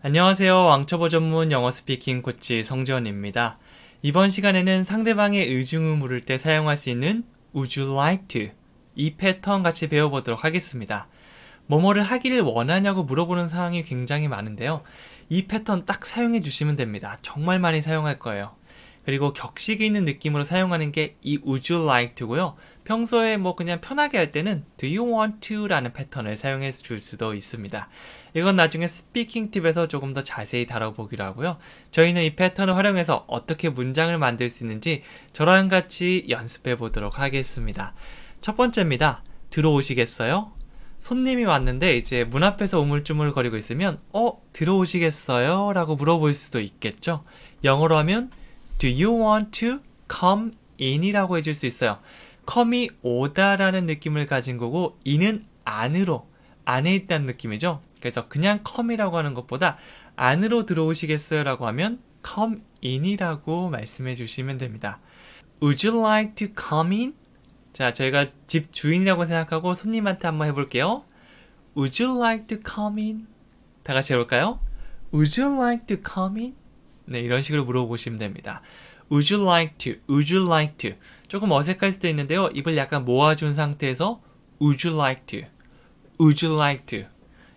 안녕하세요. 왕초보 전문 영어 스피킹 코치 성재원입니다. 이번 시간에는 상대방의 의중을 물을 때 사용할 수 있는 Would you like to? 이 패턴 같이 배워보도록 하겠습니다. 뭐뭐를 하기를 원하냐고 물어보는 상황이 굉장히 많은데요. 이 패턴 딱 사용해 주시면 됩니다. 정말 많이 사용할 거예요. 그리고 격식이 있는 느낌으로 사용하는 게 이 would you like to고요. 평소에 뭐 그냥 편하게 할 때는 do you want to 라는 패턴을 사용해 줄 수도 있습니다. 이건 나중에 스피킹 팁에서 조금 더 자세히 다뤄보기로 하고요. 저희는 이 패턴을 활용해서 어떻게 문장을 만들 수 있는지 저랑 같이 연습해 보도록 하겠습니다. 첫 번째입니다. 들어오시겠어요? 손님이 왔는데 이제 문 앞에서 우물쭈물 거리고 있으면 어? 들어오시겠어요? 라고 물어볼 수도 있겠죠? 영어로 하면 Do you want to come in이라고 해줄 수 있어요. come이 오다라는 느낌을 가진 거고 in은 안으로, 안에 있다는 느낌이죠. 그래서 그냥 come이라고 하는 것보다 안으로 들어오시겠어요? 라고 하면 come in이라고 말씀해 주시면 됩니다. Would you like to come in? 자, 저희가 집 주인이라고 생각하고 손님한테 한번 해볼게요. Would you like to come in? 다 같이 해볼까요? Would you like to come in? 네, 이런 식으로 물어보시면 됩니다. Would you like to? Would you like to? 조금 어색할 수도 있는데요. 입을 약간 모아준 상태에서 Would you like to? Would you like to?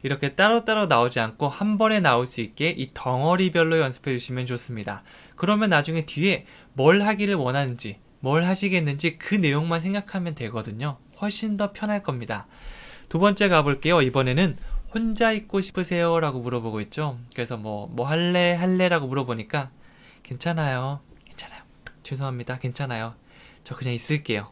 이렇게 따로따로 나오지 않고 한 번에 나올 수 있게 이 덩어리별로 연습해 주시면 좋습니다. 그러면 나중에 뒤에 뭘 하기를 원하는지, 뭘 하시겠는지 그 내용만 생각하면 되거든요. 훨씬 더 편할 겁니다. 두 번째 가볼게요. 이번에는 혼자 있고 싶으세요? 라고 물어보고 있죠. 그래서 뭐, 뭐 할래? 할래? 라고 물어보니까 괜찮아요. 괜찮아요. 죄송합니다. 괜찮아요. 저 그냥 있을게요.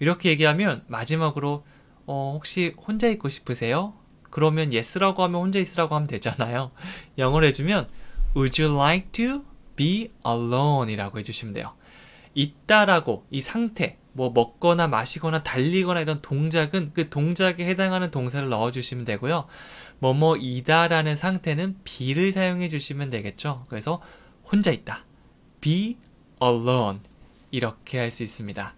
이렇게 얘기하면 마지막으로 어, 혹시 혼자 있고 싶으세요? 그러면 yes라고 하면 혼자 있으라고 하면 되잖아요. 영어로 해주면 would you like to be alone? 이라고 해주시면 돼요. 있다라고 이 상태 뭐 먹거나 마시거나 달리거나 이런 동작은 그 동작에 해당하는 동사를 넣어 주시면 되고요. 뭐뭐이다라는 상태는 be를 사용해 주시면 되겠죠. 그래서 혼자 있다. be alone 이렇게 할 수 있습니다.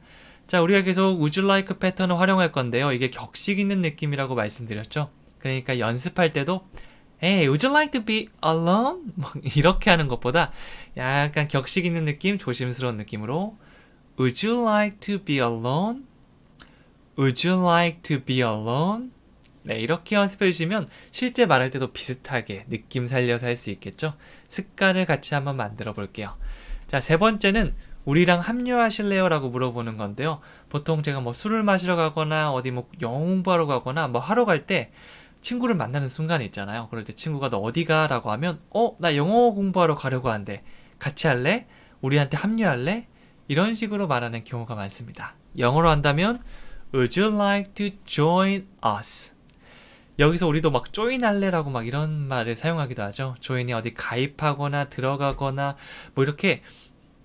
자, 우리가 계속 would you like 패턴을 활용할 건데요. 이게 격식 있는 느낌이라고 말씀드렸죠. 그러니까 연습할 때도 Hey, would you like to be alone? 막 뭐 이렇게 하는 것보다 약간 격식 있는 느낌, 조심스러운 느낌으로 Would you like to be alone? Would you like to be alone? 네, 이렇게 연습해 주시면 실제 말할 때도 비슷하게 느낌 살려서 할 수 있겠죠? 습관을 같이 한번 만들어 볼게요. 자, 세 번째는 우리랑 합류하실래요? 라고 물어보는 건데요. 보통 제가 뭐 술을 마시러 가거나 어디 뭐 영어 공부하러 가거나 뭐 하러 갈 때 친구를 만나는 순간이 있잖아요. 그럴 때 친구가 너 어디 가? 라고 하면 어? 나 영어 공부하러 가려고 하는데 같이 할래? 우리한테 합류할래? 이런 식으로 말하는 경우가 많습니다. 영어로 한다면 Would you like to join us? 여기서 우리도 막 조인 할래라고 막 이런 말을 사용하기도 하죠. 조인이 어디 가입하거나 들어가거나 뭐 이렇게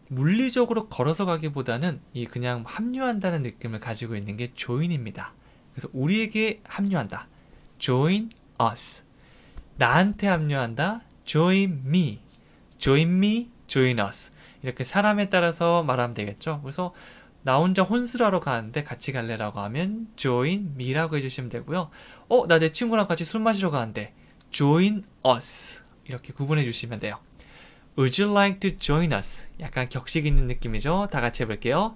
물리적으로 걸어서 가기보다는 이 그냥 합류한다는 느낌을 가지고 있는 게 조인입니다. 그래서 우리에게 합류한다. join us. 나한테 합류한다. join me. join me, join us. 이렇게 사람에 따라서 말하면 되겠죠. 그래서 나 혼자 혼술하러 가는데 같이 갈래라고 하면 join me라고 해주시면 되고요. 어, 나 내 친구랑 같이 술 마시러 가는데 join us 이렇게 구분해 주시면 돼요. Would you like to join us? 약간 격식 있는 느낌이죠. 다 같이 해볼게요.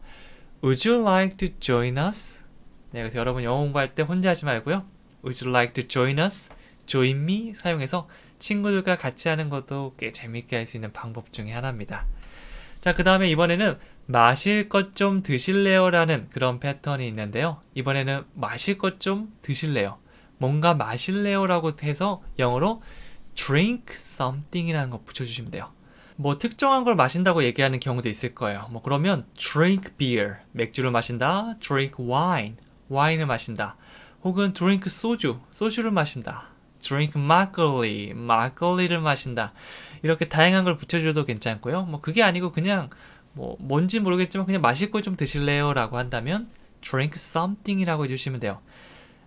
Would you like to join us? 네, 그래서 여러분 영어 공부할 때 혼자 하지 말고요. Would you like to join us? join me 사용해서 친구들과 같이 하는 것도 꽤 재밌게 할 수 있는 방법 중에 하나입니다. 자, 그 다음에 이번에는 마실 것 좀 드실래요? 라는 그런 패턴이 있는데요. 이번에는 마실 것 좀 드실래요? 뭔가 마실래요? 라고 해서 영어로 drink something 이라는 거 붙여주시면 돼요. 뭐 특정한 걸 마신다고 얘기하는 경우도 있을 거예요. 뭐 그러면 drink beer, 맥주를 마신다, drink wine, 와인을 마신다, 혹은 drink 소주, 소주를 마신다. drink 막걸리, 막걸리를 마신다. 이렇게 다양한 걸 붙여줘도 괜찮고요. 뭐 그게 아니고 그냥 뭐 뭔지 모르겠지만 그냥 마실 걸 좀 드실래요? 라고 한다면 drink something이라고 해주시면 돼요.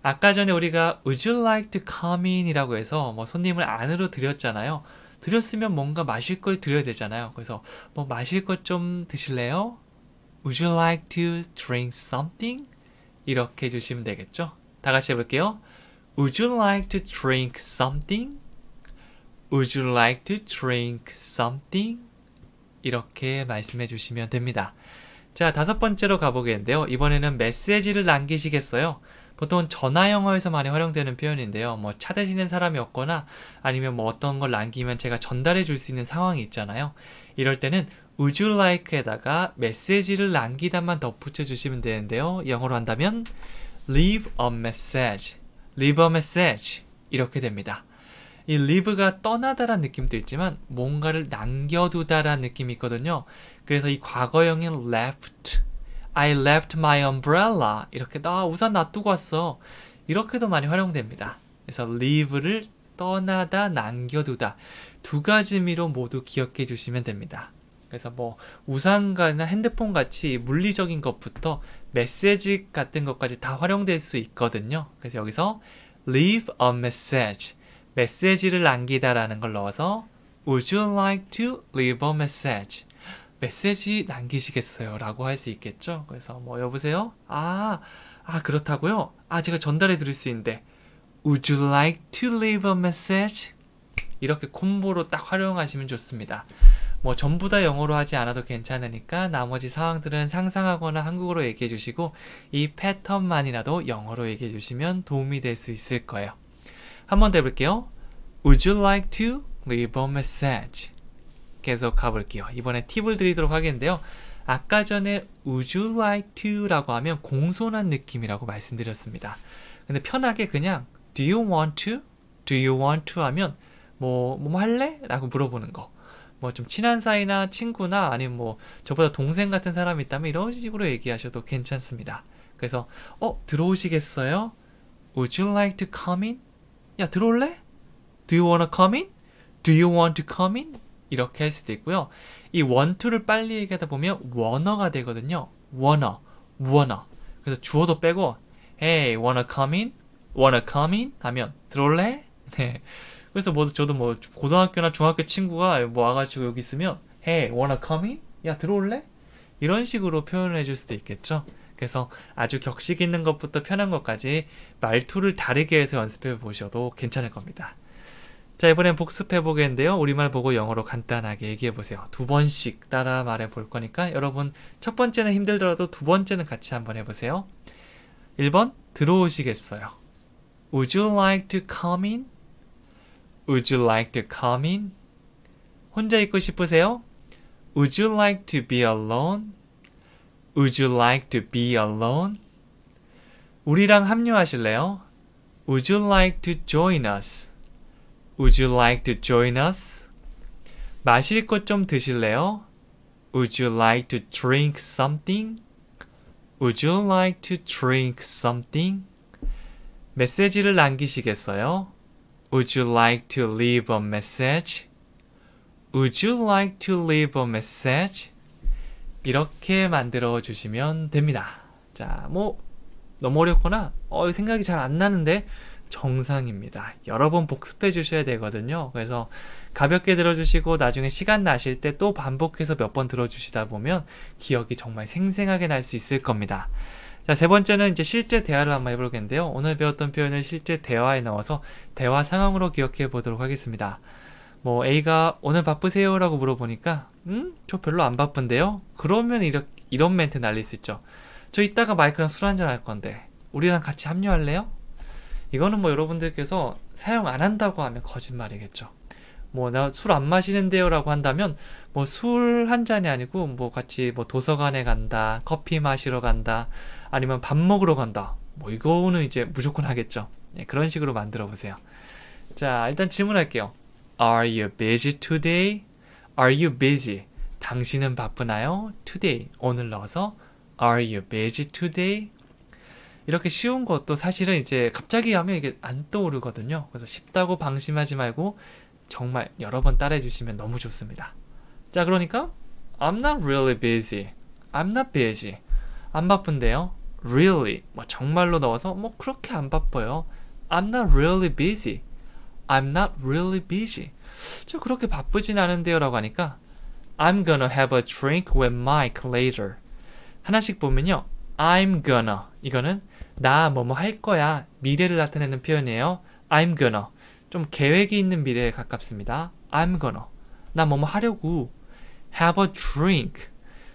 아까 전에 우리가 would you like to come in? 이라고 해서 뭐 손님을 안으로 드렸잖아요드렸으면 뭔가 마실 걸 드려야 되잖아요. 그래서 뭐 마실 것 좀 드실래요? Would you like to drink something? 이렇게 해주시면 되겠죠? 다 같이 해볼게요. Would you like to drink something? Would you like to drink something? 이렇게 말씀해 주시면 됩니다. 자, 다섯 번째로 가보겠는데요. 이번에는 메시지를 남기시겠어요? 보통 전화 영어에서 많이 활용되는 표현인데요. 뭐 찾으시는 사람이 없거나 아니면 뭐 어떤 걸 남기면 제가 전달해 줄 수 있는 상황이 있잖아요. 이럴 때는 would you like에다가 메시지를 남기다만 덧붙여 주시면 되는데요. 영어로 한다면 leave a message leave a message 이렇게 됩니다. 이 leave가 떠나다라는 느낌도 있지만 뭔가를 남겨두다라는 느낌이 있거든요. 그래서 이 과거형인 left, I left my umbrella 이렇게 나 우산 놔두고 왔어 이렇게도 많이 활용됩니다. 그래서 leave를 떠나다 남겨두다 두 가지 미로 모두 기억해 주시면 됩니다. 그래서 뭐우산과나 핸드폰 같이 물리적인 것부터 메시지 같은 것까지 다 활용될 수 있거든요. 그래서 여기서 leave a message 메시지를 남기다라는 걸 넣어서 Would you like to leave a message? 메시지 남기시겠어요? 라고 할 수 있겠죠. 그래서 뭐 여보세요? 아, 아 그렇다고요? 아 제가 전달해 드릴 수 있는데 Would you like to leave a message? 이렇게 콤보로 딱 활용하시면 좋습니다. 뭐 전부 다 영어로 하지 않아도 괜찮으니까 나머지 상황들은 상상하거나 한국어로 얘기해 주시고 이 패턴만이라도 영어로 얘기해 주시면 도움이 될 수 있을 거예요. 한번 더 해볼게요. Would you like to leave a message? 계속 가볼게요. 이번에 팁을 드리도록 하겠는데요. 아까 전에 Would you like to 라고 하면 공손한 느낌이라고 말씀드렸습니다. 근데 편하게 그냥 Do you want to? Do you want to? 하면 뭐, 뭐 할래? 라고 물어보는 거. 뭐좀 친한 사이나 친구나 아니면 뭐 저보다 동생 같은 사람이 있다면 이런 식으로 얘기하셔도 괜찮습니다. 그래서 어 들어오시겠어요? Would you like to come in? 야 들어올래? Do you wanna come in? Do you want to come in? 이렇게 할 수도 있고요. 이 want t o 를 빨리 얘기하다 보면 w a n n a 가 되거든요. wanna, wanna. 그래서 주어도 빼고 Hey, wanna come in? wanna come in? 하면 들어올래? 네. 그래서 뭐 저도 뭐 고등학교나 중학교 친구가 뭐 와가지고 여기 있으면 Hey, wanna come in? 야 들어올래? 이런 식으로 표현을 해줄 수도 있겠죠. 그래서 아주 격식 있는 것부터 편한 것까지 말투를 다르게 해서 연습해 보셔도 괜찮을 겁니다. 자 이번엔 복습해 보겠는데요. 우리말 보고 영어로 간단하게 얘기해 보세요. 두 번씩 따라 말해 볼 거니까 여러분 첫 번째는 힘들더라도 두 번째는 같이 한번 해보세요. 1번 들어오시겠어요. Would you like to come in? Would you like to come in? 혼자 있고 싶으세요? Would you like to be alone? Would you like to be alone? 우리랑 합류하실래요? Would you like to join us? Would you like to join us? 마실 것 좀 드실래요? Would you like to drink something? Would you like to drink something? 메시지를 남기시겠어요? Would you like to leave a message? Would you like to leave a message? 이렇게 만들어 주시면 됩니다. 자, 뭐 너무 어렵거나 어, 생각이 잘 안 나는데 정상입니다. 여러 번 복습해 주셔야 되거든요. 그래서 가볍게 들어주시고 나중에 시간 나실 때 또 반복해서 몇 번 들어주시다 보면 기억이 정말 생생하게 날 수 있을 겁니다. 자, 세 번째는 이제 실제 대화를 한번 해볼겠는데요. 오늘 배웠던 표현을 실제 대화에 넣어서 대화 상황으로 기억해 보도록 하겠습니다. 뭐 A가 오늘 바쁘세요? 라고 물어보니까 음? 저 별로 안 바쁜데요? 그러면 이렇 이런 멘트 날릴 수 있죠. 저 이따가 마이크랑 술 한잔 할 건데 우리랑 같이 합류할래요? 이거는 뭐 여러분들께서 사용 안 한다고 하면 거짓말이겠죠. 뭐나술안 마시는데요라고 한다면 뭐 술 한 잔이 아니고 뭐 같이 뭐 도서관에 간다, 커피 마시러 간다, 아니면 밥 먹으러 간다. 뭐 이거는 이제 무조건 하겠죠. 예, 그런 식으로 만들어 보세요. 자, 일단 질문할게요. Are you busy today? Are you busy? 당신은 바쁘나요? Today 오늘 넣어서 Are you busy today? 이렇게 쉬운 것도 사실은 이제 갑자기 하면 이게 안 떠오르거든요. 그래서 쉽다고 방심하지 말고 정말 여러 번 따라해 주시면 너무 좋습니다. 자, 그러니까 I'm not really busy. I'm not busy. 안 바쁜데요. really 뭐 정말로 넣어서 뭐 그렇게 안 바빠요. I'm not really busy. I'm not really busy. 저 그렇게 바쁘진 않은데요라고 하니까 I'm gonna have a drink with Mike later. 하나씩 보면요. I'm gonna 이거는 나 뭐 뭐 할 거야 미래를 나타내는 표현이에요. I'm gonna 좀 계획이 있는 미래에 가깝습니다. I'm gonna. 나 뭐뭐 하려고. have a drink.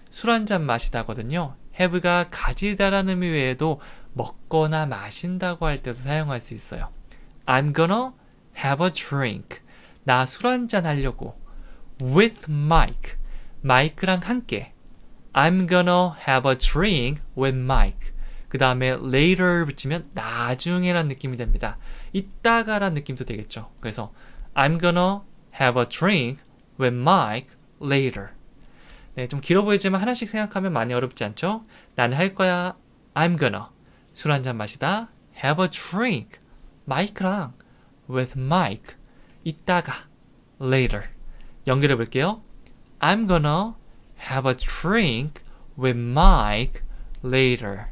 술 한 잔 마시다거든요. have가 가지다라는 의미 외에도 먹거나 마신다고 할 때도 사용할 수 있어요. I'm gonna have a drink. 나 술 한 잔 하려고. with Mike. 마이크랑 함께. I'm gonna have a drink with Mike. 그 다음에 later 붙이면 나중에란 느낌이 됩니다. 이따가란 느낌도 되겠죠. 그래서 I'm gonna have a drink with Mike later. 네, 좀 길어 보이지만 하나씩 생각하면 많이 어렵지 않죠? 난할 거야. I'm gonna 술 한 잔 마시다. Have a drink. 마이크랑 with Mike. 이따가 later 연결해 볼게요. I'm gonna have a drink with Mike later.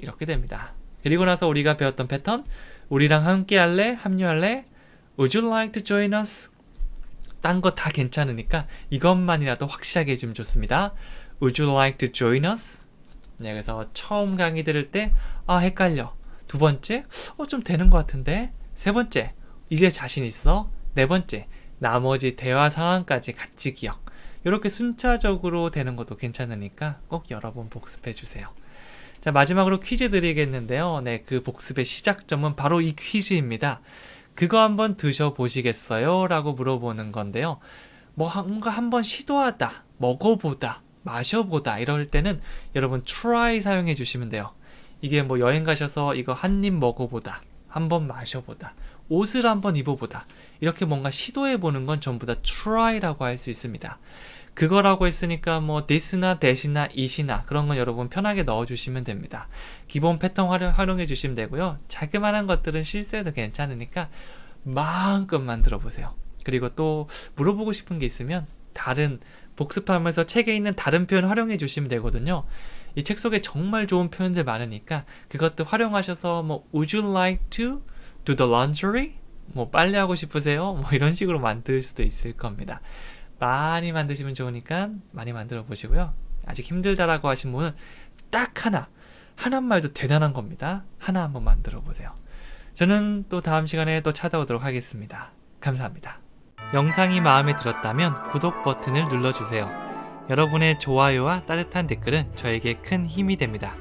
이렇게 됩니다. 그리고 나서 우리가 배웠던 패턴 우리랑 함께 할래? 합류할래? Would you like to join us? 딴 거 다 괜찮으니까 이것만이라도 확실하게 해주면 좋습니다. Would you like to join us? 네, 그래서 처음 강의 들을 때 아, 헷갈려. 두 번째, 어, 좀 되는 것 같은데. 세 번째, 이제 자신 있어. 네 번째, 나머지 대화 상황까지 같이 기억. 이렇게 순차적으로 되는 것도 괜찮으니까 꼭 여러 번 복습해 주세요. 자, 마지막으로 퀴즈 드리겠는데요. 네, 그 복습의 시작점은 바로 이 퀴즈입니다. 그거 한번 드셔보시겠어요? 라고 물어보는 건데요. 뭐, 뭔가 한번 시도하다, 먹어보다, 마셔보다 이럴 때는 여러분 try 사용해 주시면 돼요. 이게 뭐 여행 가셔서 이거 한 입 먹어보다, 한번 마셔보다, 옷을 한번 입어보다 이렇게 뭔가 시도해 보는 건 전부 다 try라고 할 수 있습니다. 그거라고 했으니까 뭐 this나 that이나 it이나 그런 건 여러분 편하게 넣어주시면 됩니다. 기본 패턴 활용, 활용해 주시면 되고요. 자그마한 것들은 실수해도 괜찮으니까 마음껏 만들어 보세요. 그리고 또 물어보고 싶은 게 있으면 다른 복습하면서 책에 있는 다른 표현 활용해 주시면 되거든요. 이 책 속에 정말 좋은 표현들 많으니까 그것도 활용하셔서 뭐 Would you like to do the laundry? 뭐 빨래하고 싶으세요? 뭐 이런 식으로 만들 수도 있을 겁니다. 많이 만드시면 좋으니까 많이 만들어 보시고요. 아직 힘들다라고 하신 분은 딱 하나, 하나말도 대단한 겁니다. 하나 한번 만들어 보세요. 저는 또 다음 시간에 또 찾아오도록 하겠습니다. 감사합니다. 영상이 마음에 들었다면 구독 버튼을 눌러주세요. 여러분의 좋아요와 따뜻한 댓글은 저에게 큰 힘이 됩니다.